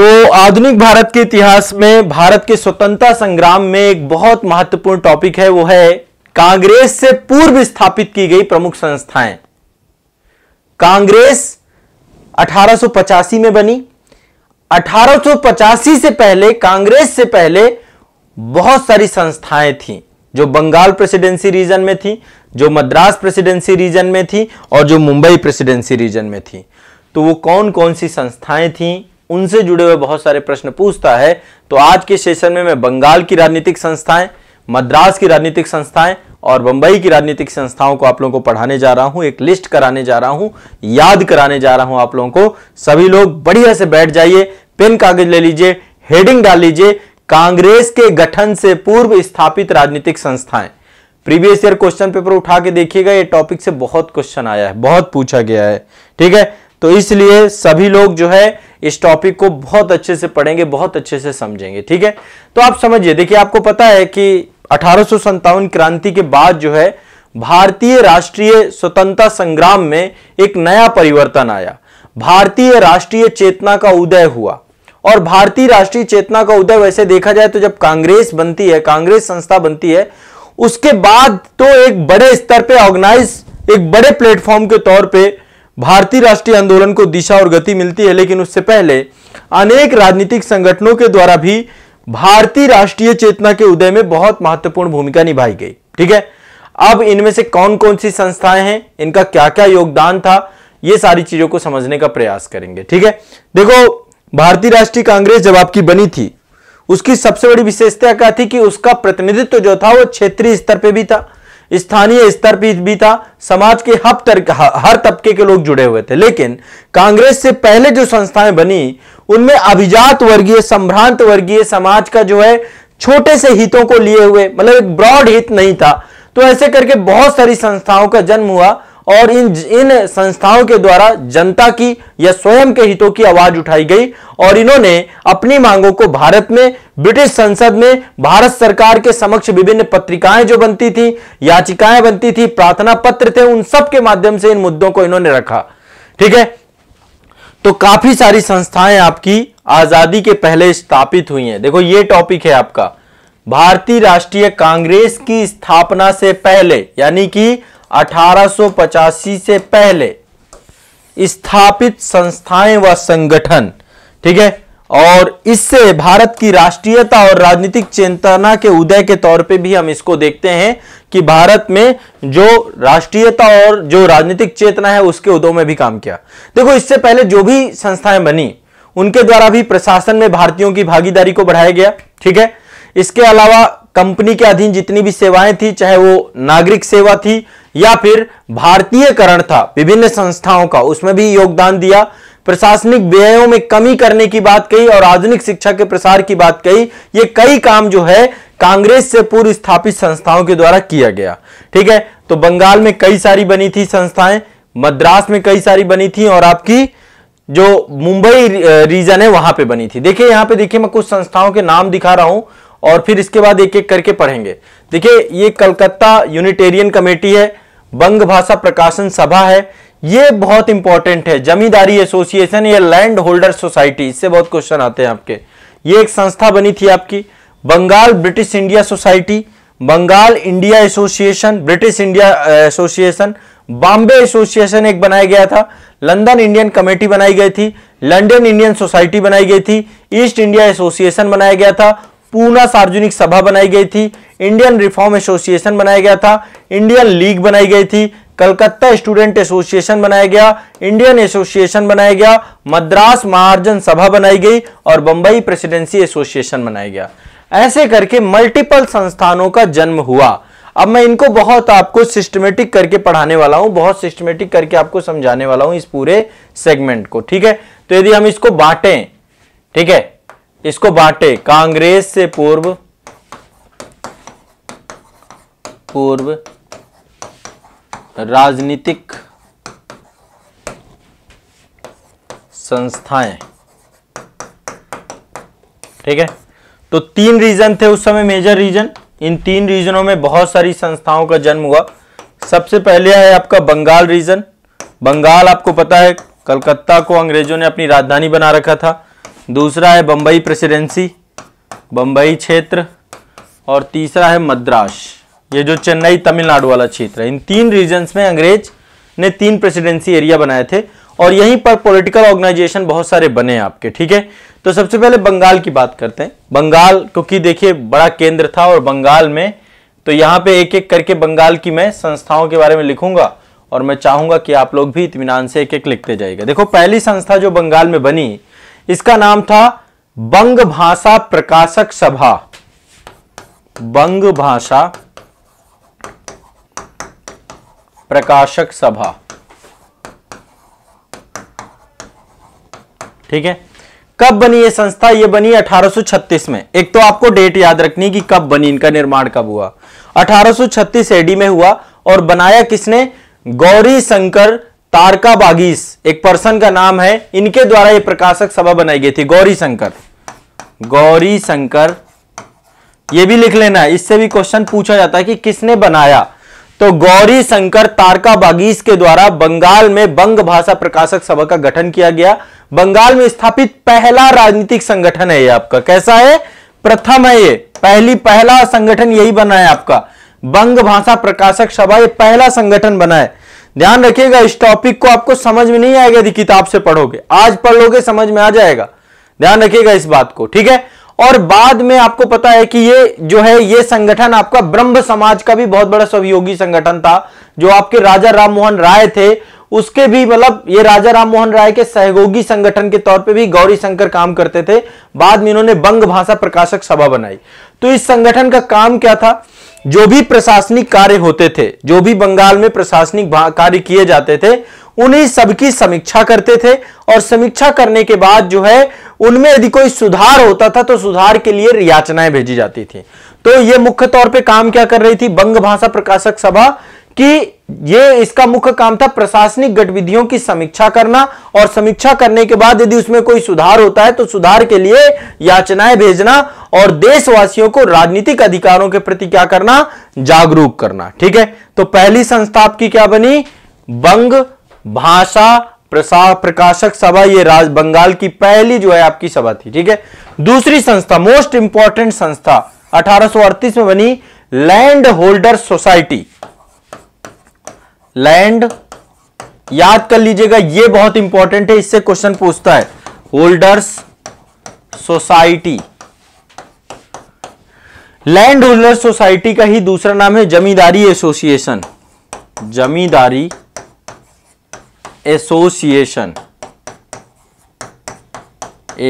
तो आधुनिक भारत के इतिहास में भारत के स्वतंत्रता संग्राम में एक बहुत महत्वपूर्ण टॉपिक है वो है कांग्रेस से पूर्व स्थापित की गई प्रमुख संस्थाएं कांग्रेस 1885 में बनी 1885 से पहले कांग्रेस से पहले बहुत सारी संस्थाएं थी जो बंगाल प्रेसिडेंसी रीजन में थी जो मद्रास प्रेसिडेंसी रीजन में थी और जो मुंबई प्रेसिडेंसी रीजन में थी तो वो कौन कौन सी संस्थाएं थीं उनसे जुड़े हुए बहुत सारे प्रश्न पूछता है तो आज के सेशन में मैं बंगाल की राजनीतिक संस्थाएं मद्रास की राजनीतिक संस्थाएं और बंबई की राजनीतिक संस्थाओं को आप लोगों को पढ़ाने जा रहा हूं एक लिस्ट कराने जा रहा हूं याद कराने जा रहा हूं आप लोगों को सभी लोग बढ़िया से बैठ जाइए पेन कागज ले लीजिए हेडिंग डाल लीजिए कांग्रेस के गठन से पूर्व स्थापित राजनीतिक संस्थाएं प्रीवियस ईयर क्वेश्चन पेपर उठा के देखिएगा ये टॉपिक से बहुत क्वेश्चन आया है बहुत पूछा गया है ठीक है तो इसलिए सभी लोग जो है इस टॉपिक को बहुत अच्छे से पढ़ेंगे बहुत अच्छे से समझेंगे ठीक है तो आप समझिए देखिए आपको पता है कि अठारह क्रांति के बाद जो है भारतीय राष्ट्रीय स्वतंत्रता संग्राम में एक नया परिवर्तन आया भारतीय राष्ट्रीय चेतना का उदय हुआ और भारतीय राष्ट्रीय चेतना का उदय वैसे देखा जाए तो जब कांग्रेस बनती है कांग्रेस संस्था बनती है उसके बाद तो एक बड़े स्तर पे ऑर्गेनाइज एक बड़े प्लेटफॉर्म के तौर पे भारतीय राष्ट्रीय आंदोलन को दिशा और गति मिलती है लेकिन उससे पहले अनेक राजनीतिक संगठनों के द्वारा भी भारतीय राष्ट्रीय चेतना के उदय में बहुत महत्वपूर्ण भूमिका निभाई गई ठीक है अब इनमें से कौन कौन सी संस्थाएं हैं इनका क्या क्या योगदान था ये सारी चीजों को समझने का प्रयास करेंगे ठीक है देखो भारतीय राष्ट्रीय कांग्रेस जब आपकी बनी थी उसकी सबसे बड़ी विशेषता क्या थी कि उसका प्रतिनिधित्व जो था वो क्षेत्रीय स्तर पर भी था स्थानीय स्तर पर भी था समाज के हर तर, हर तबके के लोग जुड़े हुए थे लेकिन कांग्रेस से पहले जो संस्थाएं बनी उनमें अभिजात वर्गीय संभ्रांत वर्गीय समाज का जो है छोटे से हितों को लिए हुए मतलब एक ब्रॉड हित नहीं था तो ऐसे करके बहुत सारी संस्थाओं का जन्म हुआ और इन इन संस्थाओं के द्वारा जनता की या स्वयं के हितों की आवाज उठाई गई और इन्होंने अपनी मांगों को भारत में ब्रिटिश संसद में भारत सरकार के समक्ष विभिन्न पत्रिकाएं जो बनती थी याचिकाएं बनती थी प्रार्थना पत्र थे उन सब के माध्यम से इन मुद्दों को इन्होंने रखा ठीक है तो काफी सारी संस्थाएं आपकी आजादी के पहले स्थापित हुई हैं देखो ये टॉपिक है आपका भारतीय राष्ट्रीय कांग्रेस की स्थापना से पहले यानी कि 1885 से पहले स्थापित संस्थाएं व संगठन ठीक है और इससे भारत की राष्ट्रीयता और राजनीतिक चेतना के उदय के तौर पे भी हम इसको देखते हैं कि भारत में जो राष्ट्रीयता और जो राजनीतिक चेतना है उसके उदय में भी काम किया देखो इससे पहले जो भी संस्थाएं बनी उनके द्वारा भी प्रशासन में भारतीयों की भागीदारी को बढ़ाया गया ठीक है इसके अलावा कंपनी के अधीन जितनी भी सेवाएं थी चाहे वो नागरिक सेवा थी या फिर भारतीयकरण था विभिन्न संस्थाओं का उसमें भी योगदान दिया प्रशासनिक व्ययों में कमी करने की बात कही और आधुनिक शिक्षा के प्रसार की बात कही ये कई काम जो है कांग्रेस से पूर्व स्थापित संस्थाओं के द्वारा किया गया ठीक है तो बंगाल में कई सारी बनी थी संस्थाएं मद्रास में कई सारी बनी थी और आपकी जो मुंबई रीजन है वहां पे बनी थी देखिए यहां पे देखिए मैं कुछ संस्थाओं के नाम दिखा रहा हूं और फिर इसके बाद एक एक करके पढ़ेंगे देखिए ये कलकत्ता यूनिटेरियन कमेटी है बंग भाषा प्रकाशन सभा है ये बहुत इंपॉर्टेंट है जमींदारी एसोसिएशन या लैंड होल्डर सोसाइटी इससे बहुत क्वेश्चन आते हैं आपके ये एक संस्था बनी थी आपकी Bengal British India Society Bengal India Association British India Association Bombay Association एक बनाया गया था लंदन इंडियन कमेटी बनाई गई थी लंडन इंडियन सोसाइटी बनाई गई थी ईस्ट इंडिया एसोसिएशन बनाया गया था पूना सार्वजनिक सभा बनाई गई थी इंडियन रिफॉर्म एसोसिएशन बनाया गया था इंडियन लीग बनाई गई थी कलकत्ता स्टूडेंट एसोसिएशन बनाया गया इंडियन एसोसिएशन बनाया गया मद्रास महार्जन सभा बनाई गई और बंबई प्रेसिडेंसी एसोसिएशन बनाया गया ऐसे करके मल्टीपल संस्थानों का जन्म हुआ अब मैं इनको बहुत आपको सिस्टमेटिक करके पढ़ाने वाला हूं बहुत सिस्टमेटिक करके आपको समझाने वाला हूं इस पूरे सेगमेंट को ठीक है तो यदि हम इसको बांटें ठीक है इसको बांटे कांग्रेस से पूर्व पूर्व राजनीतिक संस्थाएं ठीक है तो तीन रीजन थे उस समय मेजर रीजन इन तीन रीजनों में बहुत सारी संस्थाओं का जन्म हुआ सबसे पहले है आपका बंगाल रीजन बंगाल आपको पता है कलकत्ता को अंग्रेजों ने अपनी राजधानी बना रखा था दूसरा है बम्बई प्रेसिडेंसी बंबई क्षेत्र और तीसरा है मद्रास ये जो चेन्नई तमिलनाडु वाला क्षेत्र है इन तीन रीजन्स में अंग्रेज ने तीन प्रेसिडेंसी एरिया बनाए थे और यहीं पर पॉलिटिकल ऑर्गेनाइजेशन बहुत सारे बने हैं आपके ठीक है तो सबसे पहले बंगाल की बात करते हैं बंगाल क्योंकि देखिए बड़ा केंद्र था और बंगाल में तो यहां पे एक एक करके बंगाल की मैं संस्थाओं के बारे में लिखूंगा और मैं चाहूंगा कि आप लोग भी इतमान से एक एक लिखते जाएगा देखो पहली संस्था जो बंगाल में बनी इसका नाम था बंग भाषा प्रकाशक सभा बंग भाषा प्रकाशक सभा ठीक है कब बनी ये संस्था ये बनी 1836 में एक तो आपको डेट याद रखनी कि कब बनी इनका निर्माण कब हुआ 1836 एडी में हुआ और बनाया किसने गौरी शंकर तारका बागीस एक पर्सन का नाम है इनके द्वारा ये प्रकाशक सभा बनाई गई थी गौरी शंकर गौरी शंकर ये भी लिख लेना है इससे भी क्वेश्चन पूछा जाता है कि किसने बनाया तो गौरी शंकर तारका बागीस के द्वारा बंगाल में बंग भाषा प्रकाशक सभा का गठन किया गया बंगाल में स्थापित पहला राजनीतिक संगठन है ये आपका कैसा है प्रथम है ये पहली पहला संगठन यही बना है आपका बंग भाषा प्रकाशक सभा ये पहला संगठन बना है ध्यान रखिएगा इस टॉपिक को आपको समझ में नहीं आएगा यदि किताब से पढ़ोगे आज पढ़ लोगे समझ में आ जाएगा ध्यान रखिएगा इस बात को ठीक है और बाद में आपको पता है कि ये जो है ये संगठन आपका ब्रह्म समाज का भी बहुत बड़ा सहयोगी संगठन था जो आपके राजा राम मोहन राय थे उसके भी मतलब ये राजा राम मोहन राय के सहयोगी संगठन के तौर पे भी गौरी शंकर काम करते थे बाद में इन्होंने बंग भाषा प्रकाशक सभा बनाई तो इस संगठन का काम क्या था जो भी प्रशासनिक कार्य होते थे जो भी बंगाल में प्रशासनिक कार्य किए जाते थे उन्हीं सबकी समीक्षा करते थे और समीक्षा करने के बाद जो है उनमें यदि कोई सुधार होता था तो सुधार के लिए याचनाएं भेजी जाती थी तो ये मुख्य तौर पे काम क्या कर रही थी बंग भाषा प्रकाशक सभा कि ये इसका मुख्य काम था प्रशासनिक गतिविधियों की समीक्षा करना और समीक्षा करने के बाद यदि उसमें कोई सुधार होता है तो सुधार के लिए याचनाएं भेजना और देशवासियों को राजनीतिक अधिकारों के प्रति क्या करना जागरूक करना ठीक है तो पहली संस्था आपकी क्या बनी बंग भाषा प्रसार प्रकाशक सभा ये राज बंगाल की पहली जो है आपकी सभा थी ठीक है दूसरी संस्था मोस्ट इंपॉर्टेंट संस्था अठारह में बनी लैंड होल्डर सोसाइटी लैंड याद कर लीजिएगा ये बहुत इंपॉर्टेंट है इससे क्वेश्चन पूछता है holders society land holder society का ही दूसरा नाम है Zamindari association Zamindari association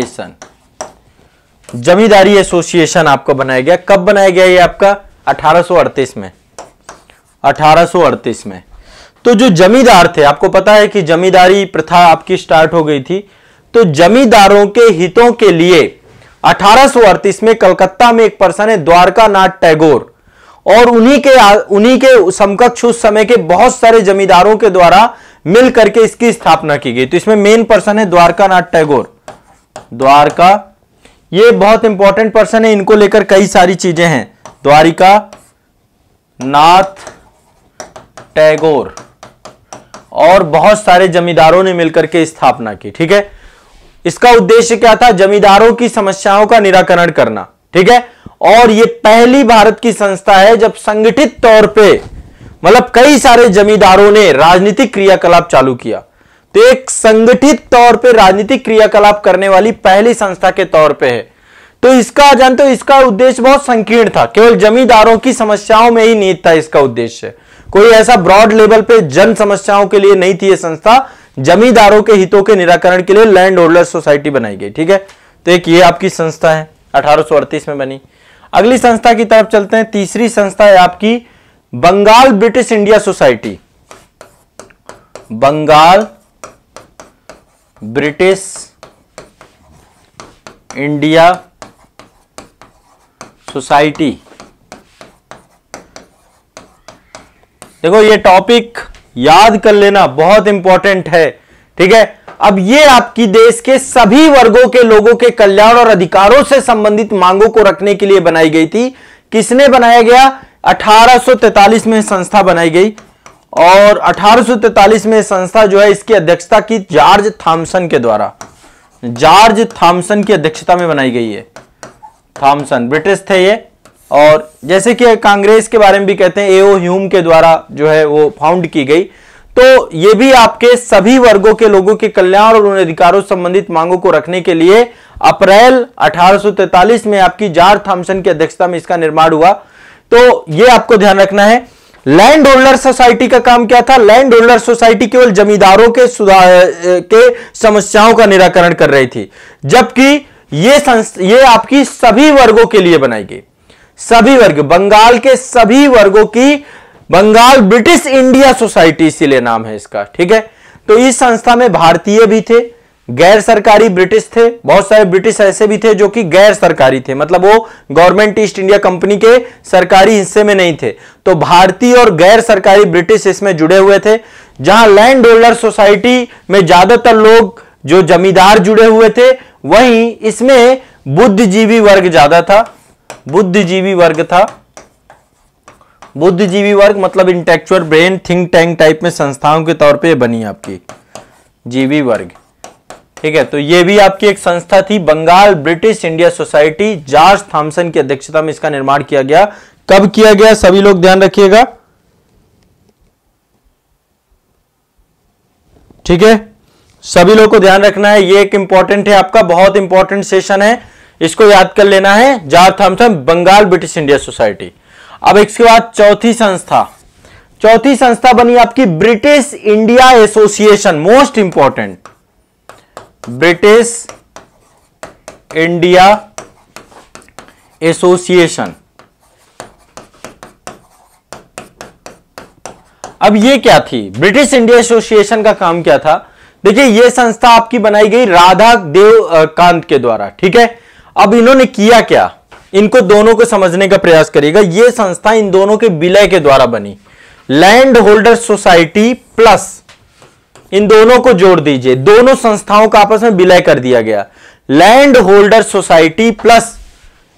association Zamindari association आपका बनाया गया कब बनाया गया ये आपका 1838 में 1838 में तो जो जमींदार थे आपको पता है कि जमींदारी प्रथा आपकी स्टार्ट हो गई थी तो जमींदारों के हितों के लिए अठारह में कलकत्ता में एक पर्सन है द्वारका नाथ टैगोर और उन्हीं के उन्हीं के समकक्ष उस समय के बहुत सारे जमींदारों के द्वारा मिल करके इसकी स्थापना की गई तो इसमें मेन पर्सन है द्वारका नाथ टैगोर द्वारका ये बहुत इंपॉर्टेंट पर्सन है इनको लेकर कई सारी चीजें हैं द्वारिका नाथ टैगोर और बहुत सारे जमींदारों ने मिलकर के स्थापना की ठीक है इसका उद्देश्य क्या था जमींदारों की समस्याओं का निराकरण करना ठीक है और यह पहली भारत की संस्था है जब संगठित तौर पे मतलब कई सारे जमींदारों ने राजनीतिक क्रियाकलाप चालू किया तो एक संगठित तौर पे राजनीतिक क्रियाकलाप करने वाली पहली संस्था के तौर पे है तो इसका जानते हो इसका उद्देश्य बहुत संकीर्ण था केवल जमींदारों की समस्याओं में ही नीत था इसका उद्देश्य कोई ऐसा ब्रॉड लेवल पे जन समस्याओं के लिए नहीं थी ये संस्था जमींदारों के हितों के निराकरण के लिए लैंड होल्डर सोसाइटी बनाई गई ठीक है तो एक ये आपकी संस्था है अठारह में बनी अगली संस्था की तरफ चलते हैं तीसरी संस्था है आपकी Bengal British India Society Bengal British India Society देखो ये टॉपिक याद कर लेना बहुत इंपॉर्टेंट है ठीक है अब ये आपकी देश के सभी वर्गों के लोगों के कल्याण और अधिकारों से संबंधित मांगों को रखने के लिए बनाई गई थी किसने बनाया गया 1843 में संस्था बनाई गई और 1843 में संस्था जो है इसकी अध्यक्षता की जॉर्ज थॉमसन के द्वारा जॉर्ज थॉमसन की अध्यक्षता में बनाई गई है थॉमसन ब्रिटिश थे ये और जैसे कि कांग्रेस के बारे में भी कहते हैं एओ ह्यूम के द्वारा जो है वो फाउंड की गई तो ये भी आपके सभी वर्गों के लोगों के कल्याण और उन अधिकारों संबंधित मांगों को रखने के लिए अप्रैल 1843 में आपकी जार थॉम्सन की अध्यक्षता में इसका निर्माण हुआ तो ये आपको ध्यान रखना है लैंड होल्डर सोसाइटी का काम क्या था लैंड होल्डर सोसाइटी केवल जमींदारों के सुधार के समस्याओं का निराकरण कर रही थी जबकि ये ये आपकी सभी वर्गों के लिए बनाई गई सभी वर्ग बंगाल के सभी वर्गों की बंगाल ब्रिटिश इंडिया सोसाइटी इसीलिए नाम है इसका ठीक है तो इस संस्था में भारतीय भी थे गैर सरकारी ब्रिटिश थे बहुत सारे ब्रिटिश ऐसे भी थे जो कि गैर सरकारी थे मतलब वो गवर्नमेंट ईस्ट इंडिया कंपनी के सरकारी हिस्से में नहीं थे तो भारतीय और गैर सरकारी ब्रिटिश इसमें जुड़े हुए थे जहां लैंड होल्डर सोसाइटी में ज्यादातर लोग जो जमींदार जुड़े हुए थे वहीं इसमें बुद्धिजीवी वर्ग ज्यादा था बुद्धिजीवी वर्ग था बुद्धिजीवी वर्ग मतलब intellectual brain think tank type में संस्थाओं के तौर पे बनी आपकी जीवी वर्ग ठीक है तो ये भी आपकी एक संस्था थी Bengal British India Society George Thomson की अध्यक्षता में इसका निर्माण किया गया कब किया गया सभी लोग ध्यान रखिएगा ठीक है सभी लोग को ध्यान रखना है ये एक इंपॉर्टेंट है आपका बहुत इंपॉर्टेंट सेशन है इसको याद कर लेना है George Thomson Bengal British India Society अब इसके बाद चौथी संस्था चौथी संस्था बनी आपकी British India Association most important British India Association अब ये क्या थी ब्रिटिश इंडिया एसोसिएशन का काम क्या था देखिए ये संस्था आपकी बनाई गई राधा देव कांत के द्वारा ठीक है अब इन्होंने किया क्या इनको दोनों को समझने का प्रयास करिएगा यह संस्था इन दोनों के विलय के द्वारा बनी लैंड होल्डर सोसाइटी प्लस इन दोनों को जोड़ दीजिए दोनों संस्थाओं का आपस में विलय कर दिया गया लैंड होल्डर सोसाइटी प्लस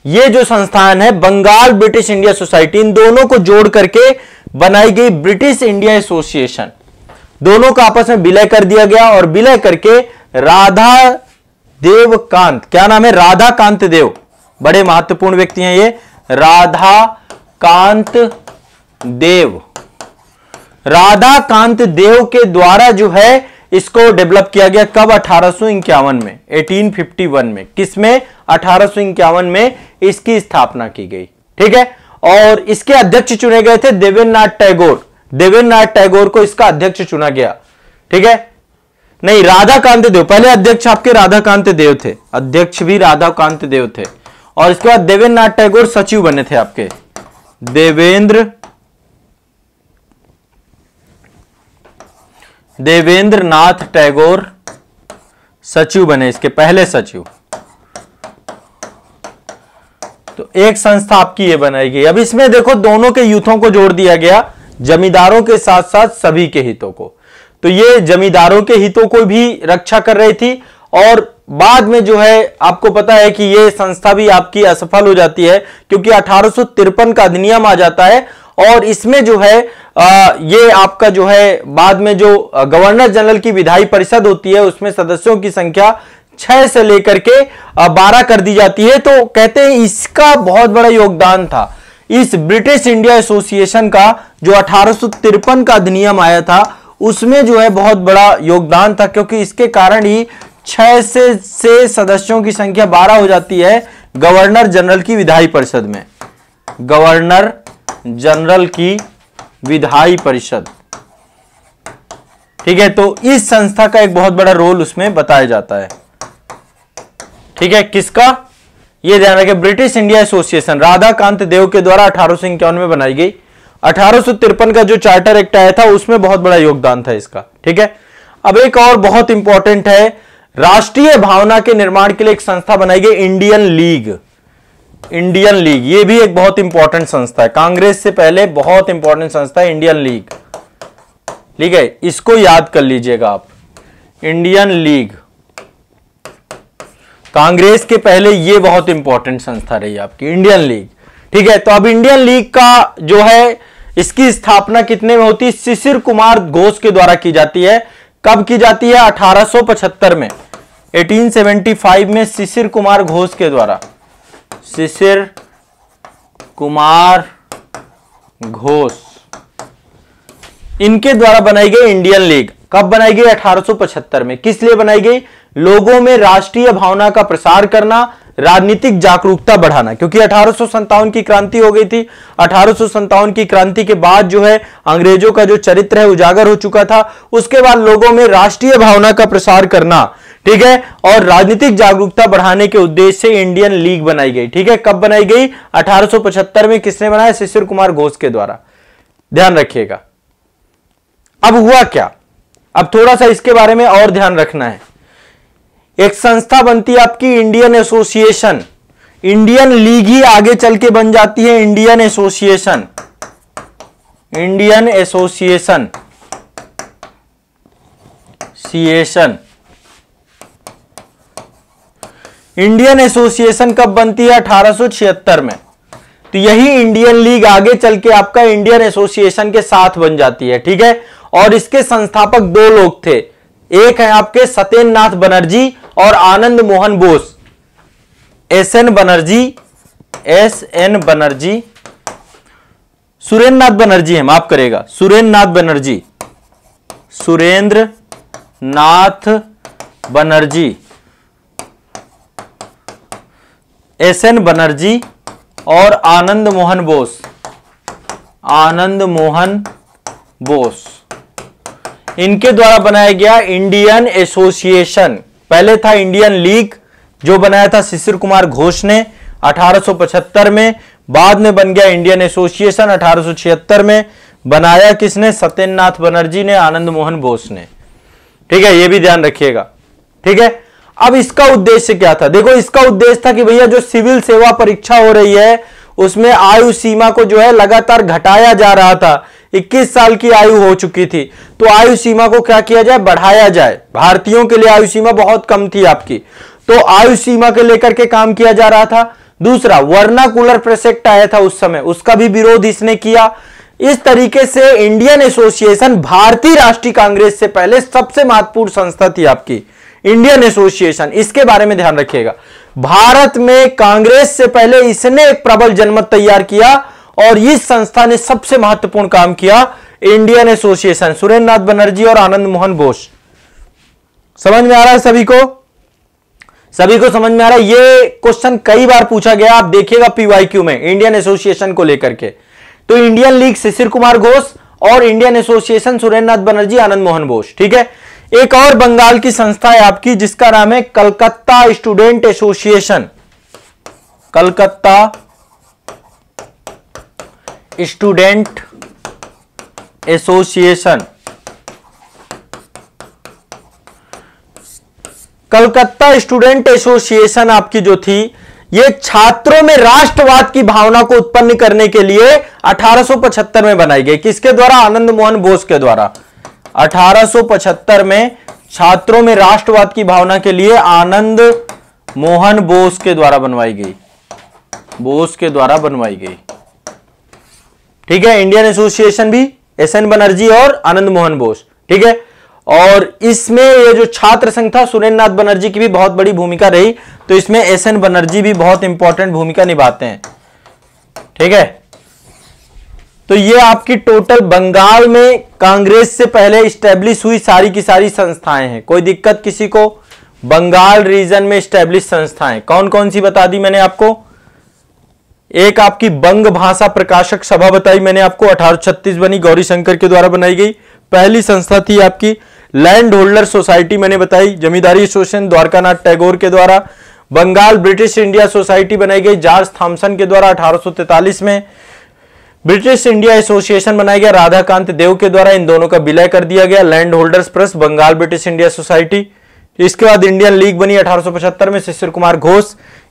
ये जो संस्थान है बंगाल ब्रिटिश इंडिया सोसाइटी इन दोनों को जोड़ करके बनाई गई ब्रिटिश इंडिया एसोसिएशन दोनों का आपस में विलय कर दिया गया और विलय करके राधा देवकांत क्या नाम है राधा कांत देव बड़े महत्वपूर्ण व्यक्ति हैं ये राधा कांत देव राधा कांत देव के द्वारा जो है इसको डेवलप किया गया कब अठारह में 1851 में किसमें अठारह में इसकी स्थापना की गई ठीक है और इसके अध्यक्ष चुने गए थे देवेंद्र नाथ टैगोर देवेंद्र टैगोर को इसका अध्यक्ष चुना गया ठीक है नहीं राधा कांत देव पहले अध्यक्ष आपके राधा कांत देव थे अध्यक्ष भी राधा कांत देव थे और इसके बाद देवेंद्र नाथ टैगोर सचिव बने थे आपके देवेंद्र देवेंद्र नाथ टैगोर सचिव बने इसके पहले सचिव तो एक संस्था आपकी ये बनाएगी अब इसमें देखो दोनों के यूथों को जोड़ दिया गया जमींदारों के साथ साथ सभी के हितों को तो ये जमींदारों के हितों को भी रक्षा कर रही थी और बाद में जो है आपको पता है कि ये संस्था भी आपकी असफल हो जाती है क्योंकि अठारह का अधिनियम आ जाता है और इसमें जो है आ, ये आपका जो है बाद में जो गवर्नर जनरल की विधायी परिषद होती है उसमें सदस्यों की संख्या छह से लेकर के बारह कर दी जाती है तो कहते हैं इसका बहुत बड़ा योगदान था इस ब्रिटिश इंडिया एसोसिएशन का जो अठारह का अधिनियम आया था उसमें जो है बहुत बड़ा योगदान था क्योंकि इसके कारण ही छह से, से सदस्यों की संख्या बारह हो जाती है गवर्नर जनरल की विधायी परिषद में गवर्नर जनरल की विधायी परिषद ठीक है तो इस संस्था का एक बहुत बड़ा रोल उसमें बताया जाता है ठीक है किसका यह ध्यान रखें British India Association Radhakant Dev के द्वारा अठारह में बनाई गई अठारह का जो चार्टर एक्ट आया था उसमें बहुत बड़ा योगदान था इसका ठीक है अब एक और बहुत इंपॉर्टेंट है राष्ट्रीय भावना के निर्माण के लिए एक संस्था बनाई गई इंडियन लीग इंडियन लीग ये भी एक बहुत इंपॉर्टेंट संस्था है कांग्रेस से पहले बहुत इंपॉर्टेंट संस्था है इंडियन लीग ठीक है इसको याद कर लीजिएगा आप इंडियन लीग कांग्रेस के पहले ये बहुत इंपॉर्टेंट संस्था रही आपकी इंडियन लीग ठीक है तो अब इंडियन लीग का जो है इसकी स्थापना कितने में होती है शिशिर कुमार घोष के द्वारा की जाती है कब की जाती है 1875 में 1875 में शिशिर कुमार घोष के द्वारा शिशिर कुमार घोष इनके द्वारा बनाई गई इंडियन लीग कब बनाई गई 1875 में किस लिए बनाई गई लोगों में राष्ट्रीय भावना का प्रसार करना राजनीतिक जागरूकता बढ़ाना क्योंकि अठारह की क्रांति हो गई थी अठारह की क्रांति के बाद जो है अंग्रेजों का जो चरित्र है उजागर हो चुका था उसके बाद लोगों में राष्ट्रीय भावना का प्रसार करना ठीक है और राजनीतिक जागरूकता बढ़ाने के उद्देश्य से इंडियन लीग बनाई गई ठीक है कब बनाई गई 1875 में किसने बनाया शिशिर कुमार घोष के द्वारा ध्यान रखिएगा अब हुआ क्या अब थोड़ा सा इसके बारे में और ध्यान रखना है एक संस्था बनती है आपकी इंडियन एसोसिएशन इंडियन लीग ही आगे चल के बन जाती है Indian Association Indian Association Association Indian Association कब बनती है 1876 में तो यही इंडियन लीग आगे चल के आपका इंडियन एसोसिएशन के साथ बन जाती है ठीक है और इसके संस्थापक दो लोग थे एक है आपके सत्येंद्र नाथ बनर्जी और Anand Mohan Bose S N Banerjee S N Banerjee Surendra Nath Banerjee है माफ करेगा सुरेंद्र नाथ बनर्जी सुरेंद्र नाथ बनर्जी एस एन बनर्जी और आनंद मोहन बोस आनंद मोहन बोस इनके द्वारा बनाया गया इंडियन एसोसिएशन पहले था इंडियन लीग जो बनाया था शिशिर कुमार घोष ने 1875 में बाद में बन गया इंडियन एसोसिएशन 1876 में बनाया किसने नाथ बनर्जी ने आनंद मोहन बोस ने ठीक है ये भी ध्यान रखिएगा ठीक है अब इसका उद्देश्य क्या था देखो इसका उद्देश्य था कि भैया जो सिविल सेवा परीक्षा हो रही है उसमें आयु सीमा को जो है लगातार घटाया जा रहा था इक्कीस साल की आयु हो चुकी थी तो आयु सीमा को क्या किया जाए बढ़ाया जाए भारतीयों के लिए आयु सीमा बहुत कम थी आपकी तो आयु सीमा के लेकर के काम किया जा रहा था दूसरा वर्ना कूलर प्रोसेक्ट आया था उस समय उसका भी विरोध इसने किया इस तरीके से इंडियन एसोसिएशन भारतीय राष्ट्रीय कांग्रेस से पहले सबसे महत्वपूर्ण संस्था थी आपकी इंडियन एसोसिएशन इसके बारे में ध्यान रखिएगा भारत में कांग्रेस से पहले इसने एक प्रबल जनमत तैयार किया और इस संस्था ने सबसे महत्वपूर्ण काम किया इंडियन एसोसिएशन सुरेंद्र नाथ बनर्जी और आनंद मोहन बोस समझ में आ रहा है सभी को सभी को समझ में आ रहा है ये क्वेश्चन कई बार पूछा गया आप देखिएगा पीवाईक्यू में इंडियन एसोसिएशन को लेकर के तो इंडियन लीग शिशिर कुमार घोष और इंडियन एसोसिएशन सुरेंद्र नाथ बनर्जी आनंद मोहन बोस ठीक है एक और बंगाल की संस्था है आपकी जिसका नाम है Calcutta student association Calcutta student association Calcutta student association आपकी जो थी ये छात्रों में राष्ट्रवाद की भावना को उत्पन्न करने के लिए 1875 में बनाई गई किसके द्वारा आनंद मोहन बोस के द्वारा 1875 में छात्रों में राष्ट्रवाद की भावना के लिए आनंद मोहन बोस के द्वारा बनवाई गई बोस के द्वारा बनवाई गई ठीक है इंडियन एसोसिएशन भी एस एन बनर्जी और आनंद मोहन बोस ठीक है और इसमें ये जो छात्र संघ था सुरेंद्र नाथ बनर्जी की भी बहुत बड़ी भूमिका रही तो इसमें एस एन बनर्जी भी बहुत इंपॉर्टेंट भूमिका निभाते हैं ठीक है तो ये आपकी टोटल बंगाल में कांग्रेस से पहले स्टैब्लिश हुई सारी की सारी संस्थाएं हैं कोई दिक्कत किसी को बंगाल रीजन में स्टैब्लिश संस्थाएं कौन कौन सी बता दी मैंने आपको एक आपकी बंग भाषा प्रकाशक सभा बताई मैंने आपको अठारह बनी गौरी शंकर के द्वारा बनाई गई पहली संस्था थी आपकी लैंड होल्डर सोसाइटी मैंने बताई जमींदारी एसोसिएशन द्वारकानाथ टैगोर के द्वारा बंगाल ब्रिटिश इंडिया सोसाइटी बनाई गई जॉर्ज थॉम्सन के द्वारा अठारह में ब्रिटिश इंडिया एसोसिएशन बनाया गया राधाकांत देव के द्वारा इन दोनों का विलय कर दिया गया लैंड होल्डर्स प्रस बंगाल ब्रिटिश इंडिया सोसाइटी इसके बाद इंडियन लीग बनी 1875 में शिशिर कुमार घोष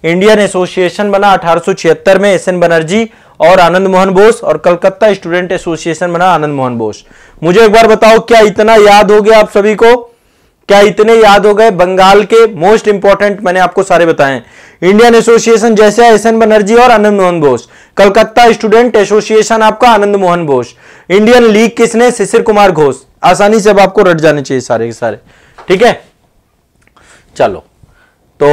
इंडियन एसोसिएशन बना 1876 में एस एन बनर्जी और आनंद मोहन बोस और कलकत्ता स्टूडेंट एसोसिएशन बना आनंद मोहन बोस मुझे एक बार बताओ क्या इतना याद हो गया आप सभी को क्या इतने याद हो गए बंगाल के मोस्ट इंपॉर्टेंट मैंने आपको सारे बताए इंडियन एसोसिएशन जैसे एस एन बनर्जी और आनंद मोहन बोस कलकत्ता स्टूडेंट एसोसिएशन आपका आनंद मोहन बोस इंडियन लीग किसने शिशिर कुमार घोष आसानी से अब आपको रट जाने चाहिए सारे के सारे ठीक है चलो तो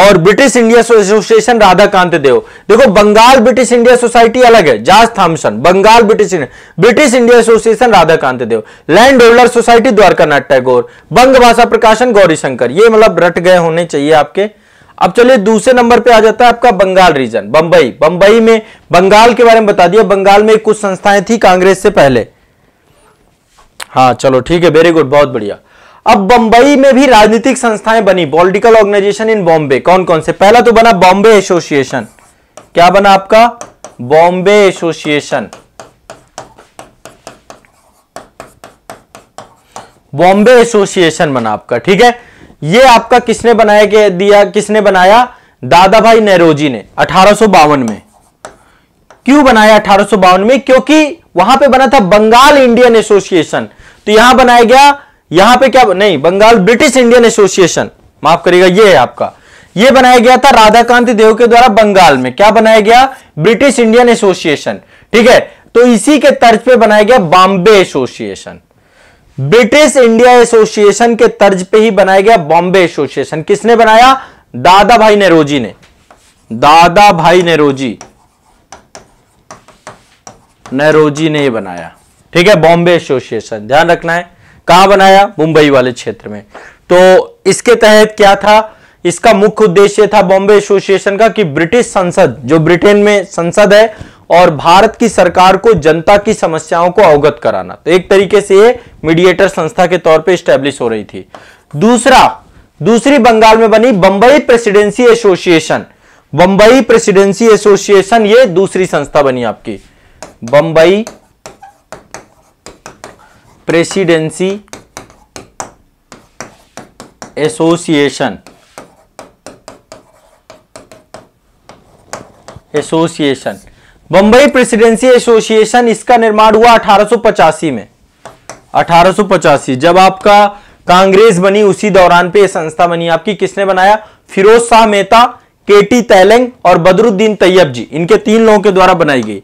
और British India Association Radhakant Dev देखो बंगाल ब्रिटिश इंडिया सोसाइटी अलग है George Thomson Bengal British India British India Association Radhakant Dev land holder society Dwarkanath Tagore Banga Bhasha प्रकाशन गौरीशंकर ये मतलब रट गए होने चाहिए आपके अब चलिए दूसरे नंबर पे आ जाता है आपका बंगाल रीजन बंबई बंबई में बंगाल के बारे में बता दिया बंगाल में कुछ संस्थाएं थी कांग्रेस से पहले हाँ चलो ठीक है वेरी गुड बहुत बढ़िया अब बंबई में भी राजनीतिक संस्थाएं बनी पॉलिटिकल ऑर्गेनाइजेशन इन बॉम्बे कौन कौन से पहला तो बना बॉम्बे एसोसिएशन क्या बना आपका बॉम्बे एसोसिएशन बॉम्बे एसोसिएशन बना आपका ठीक है ये आपका किसने बनाया के दिया किसने बनाया दादा भाई नेहरोजी ने अठारह में क्यों बनाया अठारह में क्योंकि वहां पे बना था बंगाल इंडियन एसोसिएशन तो यहां बनाया गया यहां पे क्या नहीं बंगाल ब्रिटिश इंडियन एसोसिएशन माफ करिएगा ये है आपका ये बनाया गया था राधाकांत देव के द्वारा बंगाल में क्या बनाया गया ब्रिटिश इंडियन एसोसिएशन ठीक है तो इसी के तर्ज पे बनाया गया Bombay Association British India Association के तर्ज पे ही बनाया गया बॉम्बे एसोसिएशन किसने बनाया दादा भाई नेहरोजी ने दादा भाई नेहरोजी नेहरोजी ने ही बनाया ठीक है बॉम्बे एसोसिएशन ध्यान रखना है कहां बनाया मुंबई वाले क्षेत्र में तो इसके तहत क्या था इसका मुख्य उद्देश्य था बॉम्बे एसोसिएशन का कि ब्रिटिश संसद जो ब्रिटेन में संसद है और भारत की सरकार को जनता की समस्याओं को अवगत कराना तो एक तरीके से ये मीडिएटर संस्था के तौर पे स्टैब्लिश हो रही थी दूसरा दूसरी बंगाल में बनी Bombay Presidency Association Bombay Presidency Association ये दूसरी संस्था बनी आपकी Bombay Presidency Association Association Bombay Presidency Association इसका निर्माण हुआ अठारह में अठारह जब आपका कांग्रेस बनी उसी दौरान पे संस्था बनी आपकी किसने बनाया फिरोज शाह मेहता केटी तैलंग और बदरुद्दीन तैयब जी इनके तीन लोगों के द्वारा बनाई गई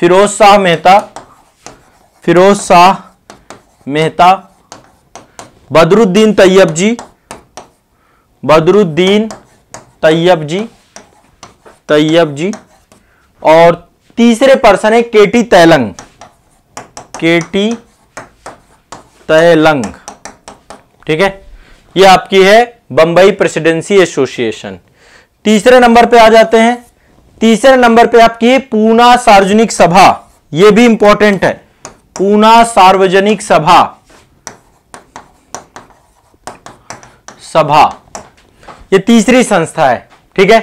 फिरोज शाह मेहता फिरोज शाह मेहता बदरुद्दीन तैयब जी बदरुद्दीन तैयब जी तैयब जी और तीसरे पर्सन है केटी तैलंग केटी तैलंग ठीक है ये आपकी है बंबई प्रेसिडेंसी एसोसिएशन तीसरे नंबर पे आ जाते हैं तीसरे नंबर पे आपकी पूना सार्वजनिक सभा ये भी इंपॉर्टेंट है पूना सार्वजनिक सभा सभा ये तीसरी संस्था है ठीक है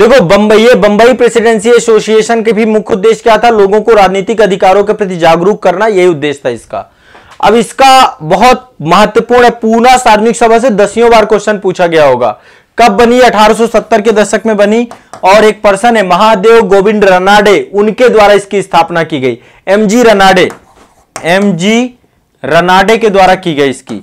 देखो बंबई है बंबई प्रेसिडेंसी एसोसिएशन के भी मुख्य उद्देश्य क्या था लोगों को राजनीतिक अधिकारों के प्रति जागरूक करना यही उद्देश्य था इसका अब इसका बहुत महत्वपूर्ण है पूना सार्वजनिक सभा से दसियों बार क्वेश्चन पूछा गया होगा कब बनी 1870 के दशक में बनी और एक पर्सन है महादेव गोविंद रनाडे उनके द्वारा इसकी स्थापना की गई M G Ranade M G Ranade के द्वारा की गई इसकी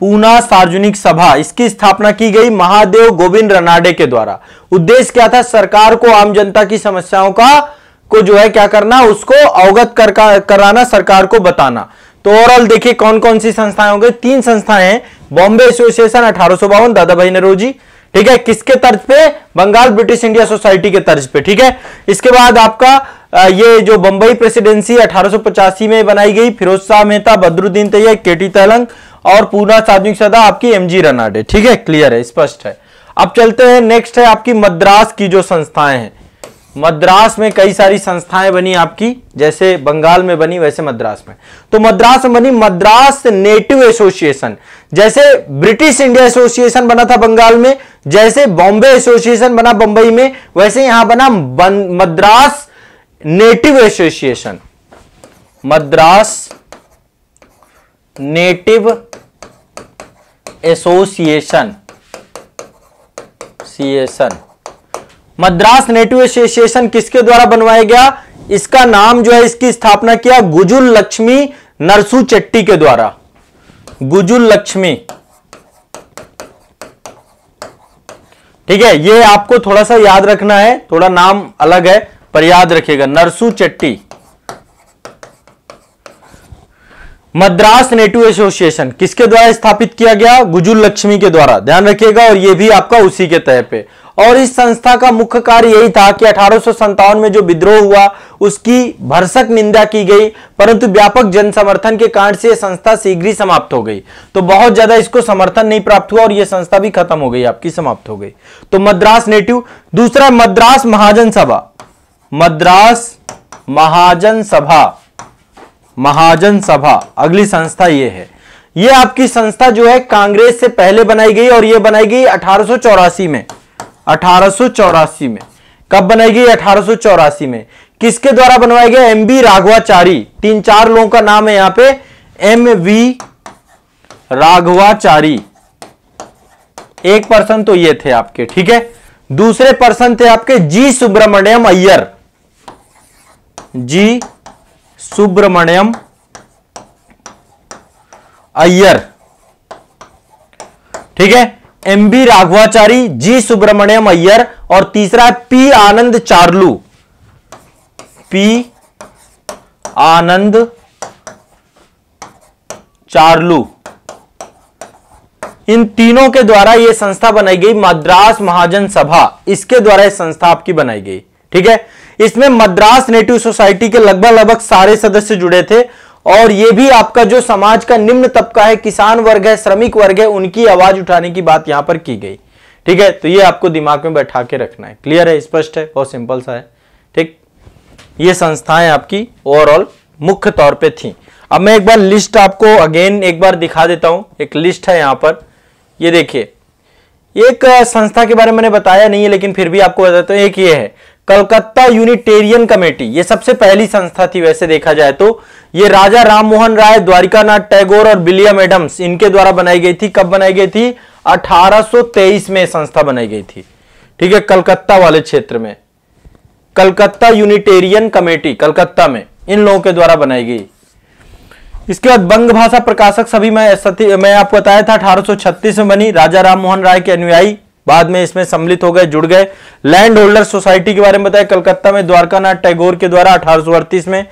पूना सार्वजनिक सभा इसकी स्थापना की गई महादेव गोविंद रनाडे के द्वारा उद्देश्य क्या था सरकार को आम जनता की समस्याओं का को जो है क्या करना उसको अवगत कर, कराना सरकार को बताना तो ओवरऑल देखिए कौन कौन सी संस्थाएं हो गई तीन संस्थाएं हैं बॉम्बे एसोसिएशन अठारह दादा भाई नरोजी ठीक है किसके तर्ज पे बंगाल ब्रिटिश इंडिया सोसाइटी के तर्ज पे ठीक है इसके बाद आपका ये जो बंबई प्रेसिडेंसी अठारह में बनाई गई फिरोज शाह मेहता बदरुद्दीन तैयार के टी तेलंग और पूना साधु सदा आपकी एम जी रनाडे ठीक है क्लियर है स्पष्ट है अब चलते हैं नेक्स्ट है आपकी मद्रास की जो संस्थाएं हैं मद्रास में कई सारी संस्थाएं बनी आपकी जैसे बंगाल में बनी वैसे मद्रास में तो मद्रास में बनी मद्रास नेटिव एसोसिएशन जैसे ब्रिटिश इंडिया एसोसिएशन बना था बंगाल में जैसे बॉम्बे एसोसिएशन बना बंबई में वैसे यहां बना बन, Madras native association Madras native association association Madras native association किसके द्वारा बनवाया गया इसका नाम जो है इसकी स्थापना किया गुजुल लक्ष्मी नरसू चट्टी के द्वारा गुजुल लक्ष्मी ठीक है ये आपको थोड़ा सा याद रखना है थोड़ा नाम अलग है पर याद रखिएगा नरसू चट्टी मद्रास नेटिव एसोसिएशन किसके द्वारा स्थापित किया गया गुजुल लक्ष्मी के द्वारा ध्यान रखिएगा और यह भी आपका उसी के तहत पे और इस संस्था का मुख्य कार्य यही था कि अठारह में जो विद्रोह हुआ उसकी भरसक निंदा की गई परंतु व्यापक जन समर्थन के कारण से यह संस्था शीघ्र ही समाप्त हो गई तो बहुत ज्यादा इसको समर्थन नहीं प्राप्त हुआ और यह संस्था भी खत्म हो गई आपकी समाप्त हो गई तो मद्रास नेटिव दूसरा मद्रास महाजन सभा मद्रास महाजन सभा महाजन सभा अगली संस्था यह है यह आपकी संस्था जो है कांग्रेस से पहले बनाई गई और यह बनाई गई अठारह में अठारह में कब बनाई गई अठारह में किसके द्वारा बनवाया गया एम बी राघवाचारी तीन चार लोगों का नाम है यहां पे एम वी राघवाचारी एक पर्सन तो ये थे आपके ठीक है दूसरे पर्सन थे आपके जी सुब्रमण्यम अय्यर जी सुब्रमण्यम अय्यर ठीक है M B Raghavachari G Subramaniam Iyer और तीसरा है पी आनंद चार्लू पी आनंद चार्लू इन तीनों के द्वारा यह संस्था बनाई गई मद्रास महाजन सभा इसके द्वारा यह संस्था आपकी बनाई गई ठीक है इसमें मद्रास नेटिव सोसाइटी के लगभग लगभग सारे सदस्य जुड़े थे और ये भी आपका जो समाज का निम्न तबका है किसान वर्ग है श्रमिक वर्ग है उनकी आवाज उठाने की बात यहां पर की गई ठीक है तो ये आपको दिमाग में बैठा के रखना है क्लियर है स्पष्ट है बहुत सिंपल सा है ठीक ये संस्थाएं आपकी ओवरऑल मुख्य तौर पे थी अब मैं एक बार लिस्ट आपको अगेन एक बार दिखा देता हूं एक लिस्ट है यहां पर ये देखिए एक संस्था के बारे में मैंने बताया नहीं है लेकिन फिर भी आपको बताता हूँ एक ये है कलकत्ता यूनिटेरियन कमेटी ये सबसे पहली संस्था थी वैसे देखा जाए तो ये राजा राममोहन राय द्वारिकानाथ टैगोर और विलियम एडम्स इनके द्वारा बनाई गई थी कब बनाई गई थी 1823 में संस्था बनाई गई थी ठीक है कलकत्ता वाले क्षेत्र में कलकत्ता यूनिटेरियन कमेटी कलकत्ता में इन लोगों के द्वारा बनाई गई इसके बाद बंग भाषा प्रकाशक सभी मैं मैं आपको बताया था अठारह में बनी राजा राम राय के अनुयायी बाद में इसमें सम्मिलित हो गए जुड़ गए लैंड होल्डर सोसाइटी के बारे में बताया कलकत्ता में द्वारकानाथ टैगोर के द्वारा अठारह में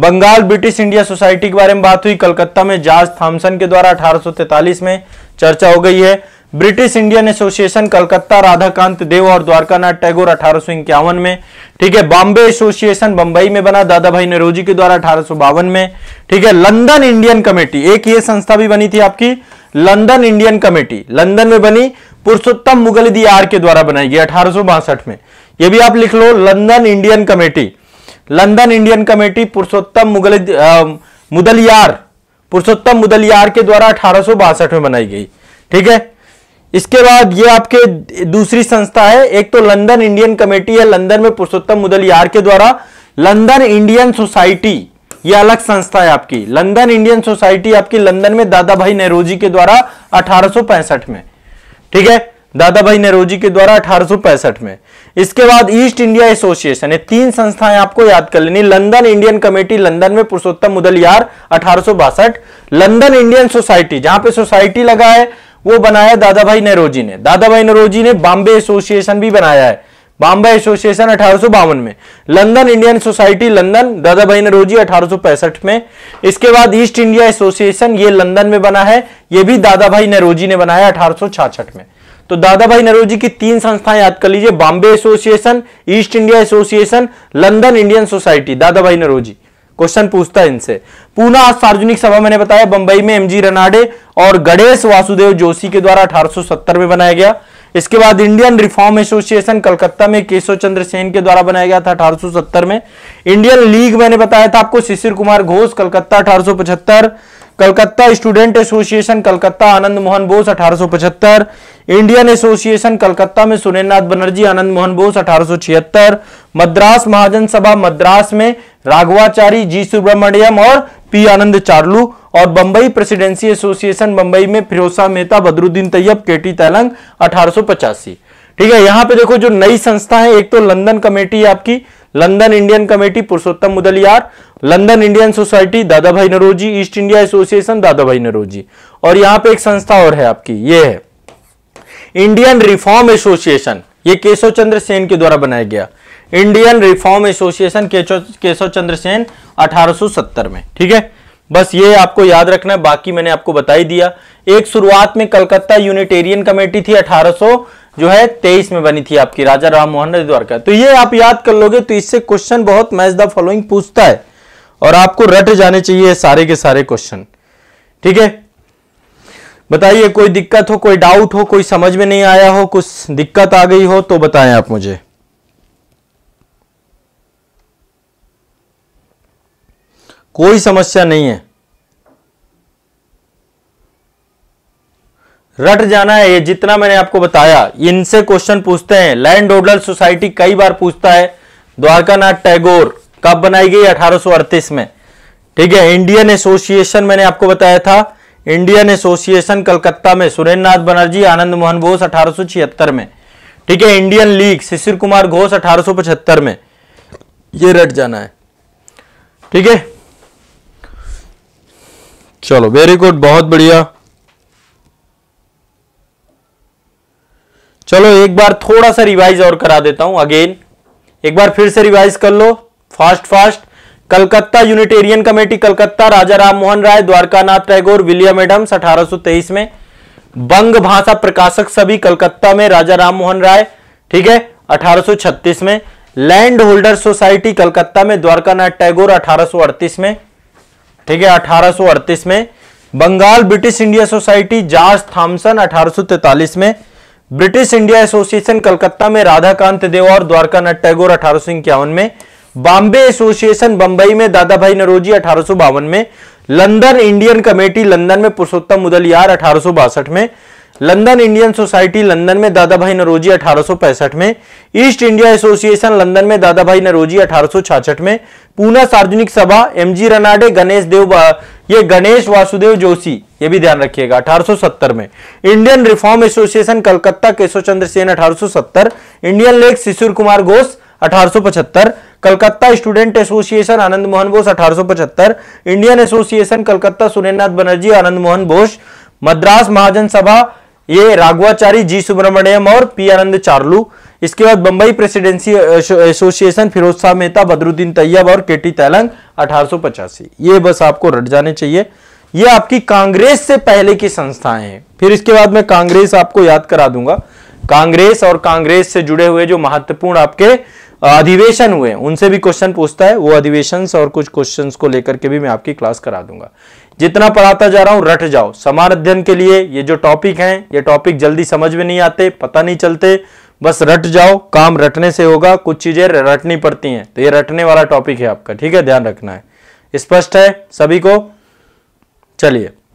बंगाल ब्रिटिश इंडिया सोसाइटी के बारे में बात हुई कलकत्ता में जॉर्ज थॉमसन के द्वारा अठारह में चर्चा हो गई है British Indian Association Calcutta Radhakant Dev और द्वारकानाथ टैगोर अठारह में ठीक है बॉम्बे एसोसिएशन बंबई में बना दादा भाई नेहरूजी के द्वारा अठारह में ठीक है लंदन इंडियन कमेटी एक ये संस्था भी बनी थी आपकी लंदन इंडियन कमेटी लंदन में बनी पुरुषोत्तम मुगल दियार के द्वारा बनाई गई अठारह में यह भी आप लिख लो London Indian committee London Indian committee Purushottam Mughal Mudaliar Purushottam Mudaliar के द्वारा अठारह में बनाई गई ठीक है इसके बाद ये आपके दूसरी संस्था है एक तो लंदन इंडियन कमेटी है लंदन में पुरुषोत्तम मुदलियार के द्वारा लंदन इंडियन सोसाइटी ये अलग संस्था है आपकी लंदन इंडियन सोसाइटी आपकी लंदन में दादा भाई नेहरूजी के द्वारा अठारह में ठीक है दादा भाई नेहरूजी के द्वारा अठारह में इसके बाद ईस्ट इंडिया एसोसिएशन है तीन संस्थाएं आपको याद कर लेनी लंदन इंडियन कमेटी लंदन में पुरुषोत्तम मुदलियार अठारह लंदन इंडियन सोसाइटी जहां पे सोसाइटी लगा है वो बनाया दादा भाई नेहरूजी ने दादा भाई नेहरूजी ने बॉम्बे एसोसिएशन भी बनाया है बॉम्बे एसोसिएशन अठारह में लंदन इंडियन सोसाइटी लंदन दादा भाई नरोजी अठारह में इसके बाद ईस्ट इंडिया एसोसिएशन ये लंदन में बना है ये भी दादा भाई नरोजी ने बनाया अठारह में तो दादा भाई नरोजी की तीन संस्थाएं याद कर लीजिए Bombay Association East India Association London Indian society Dada Bhai Naoroji question पूछता है इनसे पूना सार्वजनिक सभा मैंने बताया बंबई में एमजी रनाडे और गणेश वासुदेव जोशी के द्वारा अठारह में बनाया गया इसके बाद इंडियन रिफॉर्म एसोसिएशन कलकत्ता में केशव चंद्र सेन के द्वारा बनाया गया था अठारह में इंडियन लीग मैंने बताया था आपको शिशिर कुमार घोष कलकत्ता अठारह कलकत्ता स्टूडेंट एसोसिएशन कलकत्ता आनंद मोहन बोस अठारह इंडियन एसोसिएशन कलकत्ता में सुरेंद्रनाथ बनर्जी आनंद मोहन बोस अठारह मद्रास महाजन सभा मद्रास में राघवाचारी जी सुब्रमण्यम और पी आनंद चार्लू और बंबई प्रेसिडेंसी एसोसिएशन बंबई में फिरोसा मेहता बदरुद्दीन तैयब केटी तैलंग अठारह ठीक है यहां पे देखो जो नई संस्था है एक तो लंदन कमेटी है आपकी London Indian committee Purushottam Mudaliar London Indian society Dada Bhai Naoroji east India association दादा भाई नरोजी और यहां पे एक संस्था और है आपकी ये है इंडियन रिफॉर्म एसोसिएशन ये केशव चंद्र सेन के द्वारा बनाया गया Indian Reform Association Keshav Chandra Sen अठारह में ठीक है बस ये आपको याद रखना है बाकी मैंने आपको बताई दिया एक शुरुआत में कलकत्ता यूनिटेरियन कमेटी थी 1800 जो है 23 में बनी थी आपकी राजा राम मोहन द्वारका तो ये आप याद कर लोगे तो इससे क्वेश्चन बहुत मैच द फॉलोइंग पूछता है और आपको रट जाने चाहिए सारे के सारे क्वेश्चन ठीक है बताइए कोई दिक्कत हो कोई डाउट हो कोई समझ में नहीं आया हो कुछ दिक्कत आ गई हो तो बताएं आप मुझे कोई समस्या नहीं है रट जाना है ये जितना मैंने आपको बताया इनसे क्वेश्चन पूछते हैं लैंड ओडल सोसाइटी कई बार पूछता है द्वारकानाथ टैगोर कब बनाई गई अठारह में ठीक है इंडियन एसोसिएशन मैंने आपको बताया था इंडियन एसोसिएशन कलकत्ता में सुरेंद्र नाथ बनर्जी आनंद मोहन बोस अठारह में ठीक है इंडियन लीग शिशिर कुमार घोष अठारह में ये रट जाना है ठीक है चलो वेरी गुड बहुत बढ़िया चलो एक बार थोड़ा सा रिवाइज और करा देता हूं अगेन एक बार फिर से रिवाइज कर लो fast fast Calcutta Unitarian committee Calcutta Raja Ram Mohan Roy Dwarkanath Tagore William Adams 1823 में बंग भाषा प्रकाशक सभी कलकत्ता में राजा राम मोहन राय ठीक है 1836 में लैंड होल्डर सोसाइटी कलकत्ता में द्वारकानाथ टैगोर अठारह में ठीक है 1838 में Bengal British India Society George Thomson 1843 में ब्रिटिश इंडिया एसोसिएशन कलकत्ता में राधाकांत देव और द्वारका नाथ टैगोर अठारह में बॉम्बे एसोसिएशन बंबई में दादा भाई नरोजी अठारह में लंदन इंडियन कमेटी लंदन में पुरुषोत्तम मुदलियार अठारह में लंदन इंडियन सोसाइटी लंदन में दादा भाई नरोजी अठारह में ईस्ट इंडिया एसोसिएशन लंदन में दादा भाई नरोजी अठारह में पूना सार्वजनिक सभा एमजी रनाडे गणेश देव ये गणेश वासुदेव जोशी ये भी ध्यान रखिएगा 1870 में Indian Reform Association Calcutta Keshav Chandra Sen 1870 Indian league Shishir Kumar Ghosh अठारह कलकत्ता स्टूडेंट एसोसिएशन आनंद मोहन बोस अठारह इंडियन एसोसिएशन कलकत्ता सुरेंद्रनाथ बनर्जी आनंद मोहन बोस मद्रास महाजन सभा ये राघवाचारी जी सुब्रमण्यम और पी आनंद चार्लू इसके बाद बंबई प्रेसिडेंसी एसोसिएशन फिरोज शाह मेहता बदरुद्दीन तैयब और के टी तैलंग अठारह ये बस आपको रट जाने चाहिए ये आपकी कांग्रेस से पहले की संस्थाएं हैं फिर इसके बाद मैं कांग्रेस आपको याद करा दूंगा कांग्रेस और कांग्रेस से जुड़े हुए जो महत्वपूर्ण आपके अधिवेशन हुए उनसे भी क्वेश्चन पूछता है वो अधिवेशन और कुछ क्वेश्चन को लेकर के भी मैं आपकी क्लास करा दूंगा जितना पढ़ाता जा रहा हूं रट जाओ समान अध्ययन के लिए ये जो टॉपिक हैं ये टॉपिक जल्दी समझ में नहीं आते पता नहीं चलते बस रट जाओ काम रटने से होगा कुछ चीजें रटनी पड़ती हैं तो ये रटने वाला टॉपिक है आपका ठीक है ध्यान रखना है स्पष्ट है सभी को चलिए